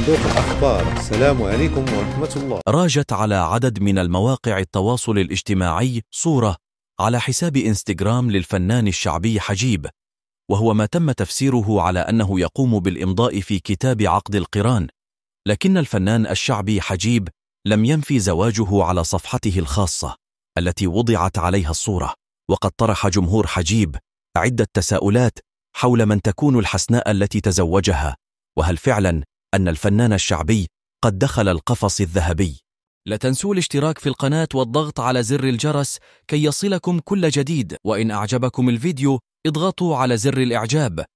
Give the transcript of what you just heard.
صندوق الأخبار السلام عليكم ورحمة الله راجت على عدد من المواقع التواصل الاجتماعي صورة على حساب إنستغرام للفنان الشعبي حجيب وهو ما تم تفسيره على أنه يقوم بالإمضاء في كتاب عقد القران لكن الفنان الشعبي حجيب لم ينفي زواجه على صفحته الخاصة التي وضعت عليها الصورة وقد طرح جمهور حجيب عدة تساؤلات حول من تكون الحسناء التي تزوجها وهل فعلا أن الفنان الشعبي قد دخل القفص الذهبي لا تنسوا الاشتراك في القناة والضغط على زر الجرس كي يصلكم كل جديد وإن أعجبكم الفيديو اضغطوا على زر الإعجاب